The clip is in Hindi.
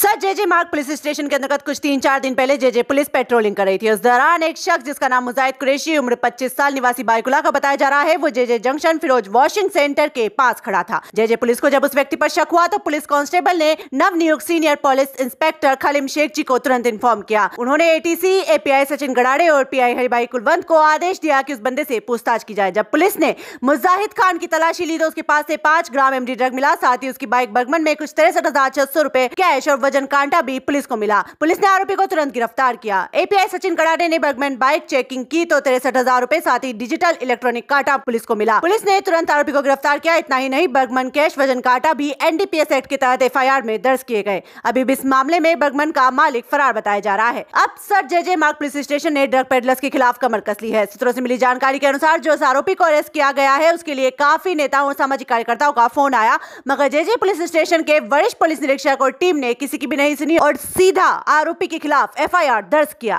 सर जे मार्ग पुलिस स्टेशन के अंतर्गत कुछ तीन चार दिन पहले जेजे पुलिस पेट्रोलिंग कर रही थी उस दौरान एक शख्स जिसका नाम मुजाहिद कुरेशी उम्र 25 साल निवासी बाइकुला का बताया जा रहा है वो J J junction Firoz washing centre के पास खड़ा था जे पुलिस को जब उस व्यक्ति पर शक हुआ तो पुलिस कांस्टेबल ने नव नियुक्त senior police inspector Khalim Shaikh ji को तुरंत इन्फॉर्म किया उन्होंने एटीसी एपीआई सचिन गड़ाड़े और पीआई हरिभाई कुलवंत को आदेश दिया की उस बंदे से पूछताछ की जाए जब पुलिस ने मुजाहिद खान की तलाशी ली तो उसके पास से पांच ग्राम एमडी ड्रग मिला साथ ही उसकी बाइक बर्गमन में कुछ तिरसठ हजार छह सौ रूपए कैश और वजन कांटा भी पुलिस को मिला पुलिस ने आरोपी को तुरंत गिरफ्तार किया एपीआई सचिन कराटे ने बर्गमैन बाइक चेकिंग की तो तिरसठ हजार रूपए साथ ही डिजिटल इलेक्ट्रॉनिक कांटा पुलिस को मिला पुलिस ने तुरंत आरोपी को गिरफ्तार किया इतना ही नहीं बर्गमन कैश वजन कांटा भी एनडीपीएस एक्ट के तहत एफ में दर्ज किए गए अभी भी इस मामले में बर्गमन का मालिक फरार बताया जा रहा है अब sir J J Marg police station ने ड्रग पेडलर्स के खिलाफ कमर कस ली है सूत्रों से मिली जानकारी के अनुसार जो आरोपी को अरेस्ट किया गया है उसके लिए काफी नेताओं और सामाजिक कार्यकर्ताओं का फोन आया मगर जे जे पुलिस स्टेशन के वरिष्ठ पुलिस निरीक्षक और टीम ने किसी की भी नहीं सुनी और सीधा आरोपी के खिलाफ एफआईआर दर्ज किया